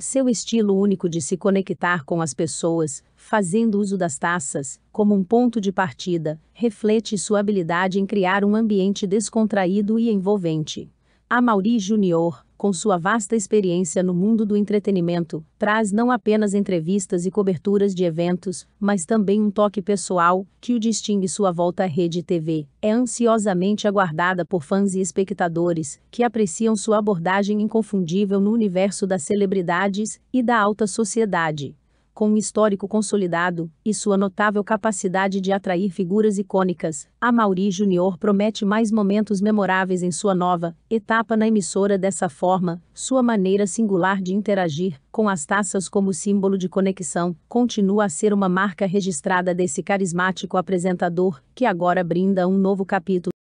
Seu estilo único de se conectar com as pessoas, fazendo uso das taças, como um ponto de partida, reflete sua habilidade em criar um ambiente descontraído e envolvente. Amaury Júnior, com sua vasta experiência no mundo do entretenimento, traz não apenas entrevistas e coberturas de eventos, mas também um toque pessoal, que o distingue sua volta à rede TV. É ansiosamente aguardada por fãs e espectadores, que apreciam sua abordagem inconfundível no universo das celebridades e da alta sociedade com um histórico consolidado e sua notável capacidade de atrair figuras icônicas, a Mauri Júnior promete mais momentos memoráveis em sua nova etapa na emissora dessa forma, sua maneira singular de interagir com as taças como símbolo de conexão continua a ser uma marca registrada desse carismático apresentador, que agora brinda um novo capítulo